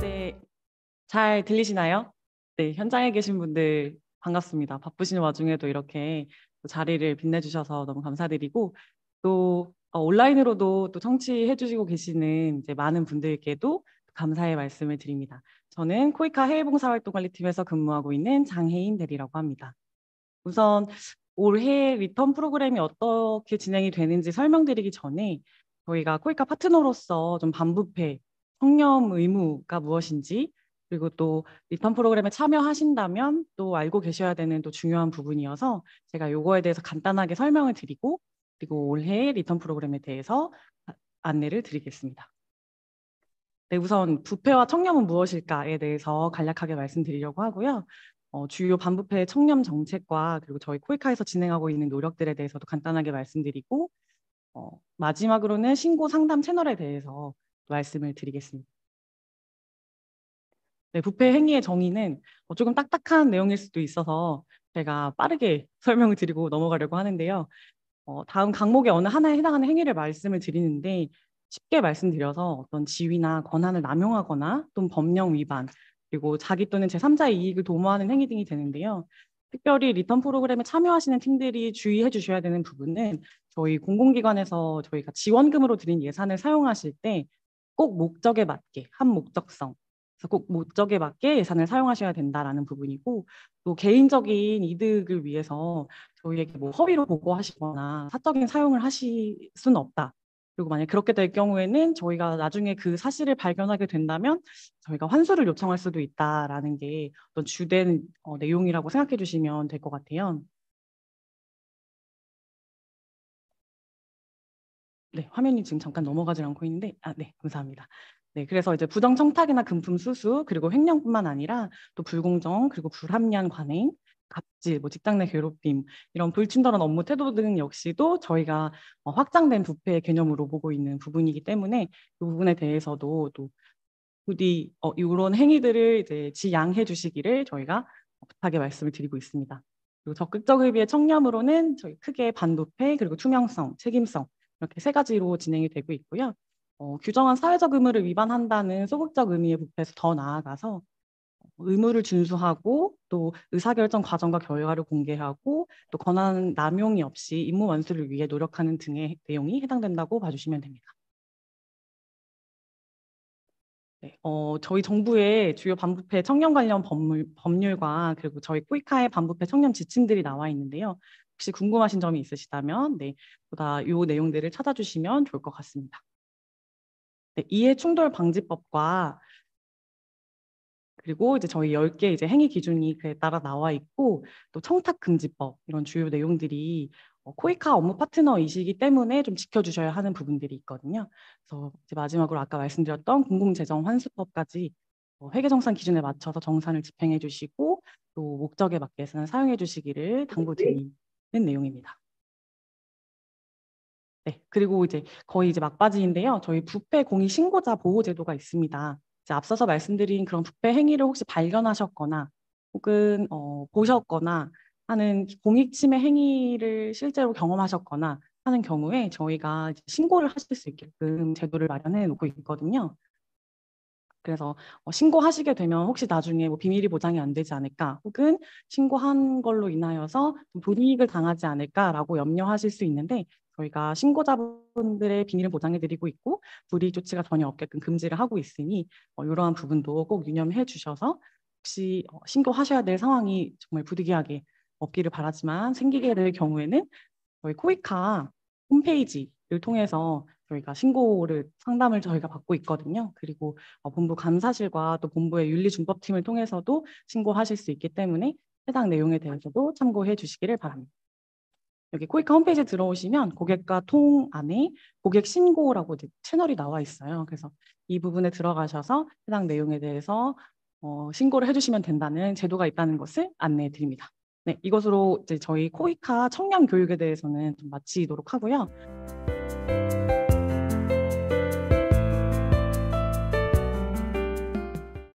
네, 잘 들리시나요? 네, 현장에 계신 분들 반갑습니다. 바쁘신 와중에도 이렇게 자리를 빛내주셔서 너무 감사드리고 또 어, 온라인으로도 또 청취해주시고 계시는 이제 많은 분들께도 감사의 말씀을 드립니다. 저는 코이카 해외봉사활동관리팀에서 근무하고 있는 장혜인 대리라고 합니다. 우선 올해 리턴 프로그램이 어떻게 진행이 되는지 설명드리기 전에 저희가 코이카 파트너로서 좀 반부패, 성렴 의무가 무엇인지 그리고 또 리턴 프로그램에 참여하신다면 또 알고 계셔야 되는 또 중요한 부분이어서 제가 요거에 대해서 간단하게 설명을 드리고 그리고 올해 리턴 프로그램에 대해서 아, 안내를 드리겠습니다. 네, 우선 부패와 청렴은 무엇일까에 대해서 간략하게 말씀드리려고 하고요. 어, 주요 반부패 청렴 정책과 그리고 저희 코이카에서 진행하고 있는 노력들에 대해서도 간단하게 말씀드리고 어, 마지막으로는 신고 상담 채널에 대해서 말씀을 드리겠습니다. 네, 부패 행위의 정의는 뭐 조금 딱딱한 내용일 수도 있어서 제가 빠르게 설명을 드리고 넘어가려고 하는데요. 어, 다음 강목의 어느 하나에 해당하는 행위를 말씀을 드리는데 쉽게 말씀드려서 어떤 지위나 권한을 남용하거나 또는 법령 위반 그리고 자기 또는 제3자의 이익을 도모하는 행위 등이 되는데요. 특별히 리턴 프로그램에 참여하시는 팀들이 주의해 주셔야 되는 부분은 저희 공공기관에서 저희가 지원금으로 드린 예산을 사용하실 때 꼭 목적에 맞게 한 목적성 꼭 목적에 맞게 예산을 사용하셔야 된다라는 부분이고 또 개인적인 이득을 위해서 저희에게 뭐 허위로 보고하시거나 사적인 사용을 하실 수는 없다. 그리고 만약 그렇게 될 경우에는 저희가 나중에 그 사실을 발견하게 된다면 저희가 환수를 요청할 수도 있다라는 게 어떤 주된 어, 내용이라고 생각해 주시면 될 것 같아요. 네, 화면이 지금 잠깐 넘어가지 않고 있는데, 아, 네, 감사합니다. 네, 그래서 이제 부정 청탁이나 금품 수수 그리고 횡령뿐만 아니라 또 불공정 그리고 불합리한 관행 갑질, 뭐 직장 내 괴롭힘 이런 불친절한 업무 태도 등 역시도 저희가 어, 확장된 부패 의 개념으로 보고 있는 부분이기 때문에 그 부분에 대해서도 또 부디 어, 이런 행위들을 이제 지양해 주시기를 저희가 부탁의 말씀을 드리고 있습니다. 그리고 적극적 의비의 청렴으로는 저희 크게 반도패 그리고 투명성, 책임성 이렇게 세 가지로 진행이 되고 있고요. 어, 규정한 사회적 의무를 위반한다는 소극적 의미의 부패에서 더 나아가서 의무를 준수하고 또 의사결정 과정과 결과를 공개하고 또 권한 남용이 없이 임무 완수를 위해 노력하는 등의 내용이 해당된다고 봐주시면 됩니다. 네, 어, 저희 정부의 주요 반부패 청년 관련 법률, 법률과 그리고 저희 코이카의 반부패 청년 지침들이 나와 있는데요. 혹시 궁금하신 점이 있으시다면 네, 보다 이 내용들을 찾아주시면 좋을 것 같습니다. 네, 이해 충돌 방지법과 그리고 이제 저희 10개 이제 행위 기준이 그에 따라 나와 있고 또 청탁 금지법 이런 주요 내용들이 어, 코이카 업무 파트너이시기 때문에 좀 지켜주셔야 하는 부분들이 있거든요. 그래서 이제 마지막으로 아까 말씀드렸던 공공재정 환수법까지 어, 회계정산 기준에 맞춰서 정산을 집행해 주시고 또 목적에 맞게서는 사용해 주시기를 당부드리는 내용입니다. 네, 그리고 이제 거의 이제 막바지인데요. 저희 부패 공익 신고자 보호 제도가 있습니다. 앞서서 말씀드린 그런 부패 행위를 혹시 발견하셨거나 혹은 어, 보셨거나 하는 공익침해 행위를 실제로 경험하셨거나 하는 경우에 저희가 신고를 하실 수 있게끔 제도를 마련해 놓고 있거든요. 그래서 어, 신고하시게 되면 혹시 나중에 뭐 비밀이 보장이 안 되지 않을까 혹은 신고한 걸로 인하여서 불이익을 당하지 않을까라고 염려하실 수 있는데 저희가 신고자분들의 비밀을 보장해드리고 있고 불이익 조치가 전혀 없게끔 금지를 하고 있으니 어, 이러한 부분도 꼭 유념해 주셔서 혹시 어, 신고하셔야 될 상황이 정말 부득이하게 없기를 바라지만 생기게 될 경우에는 저희 코이카 홈페이지를 통해서 저희가 신고를 상담을 저희가 받고 있거든요. 그리고 어, 본부 감사실과 또 본부의 윤리준법팀을 통해서도 신고하실 수 있기 때문에 해당 내용에 대해서도 참고해 주시기를 바랍니다. 여기 코이카 홈페이지에 들어오시면 고객과 통 안에 고객 신고라고 채널이 나와 있어요. 그래서 이 부분에 들어가셔서 해당 내용에 대해서 어, 신고를 해주시면 된다는 제도가 있다는 것을 안내해 드립니다. 네, 이것으로 이제 저희 코이카 청년 교육에 대해서는 좀 마치도록 하고요.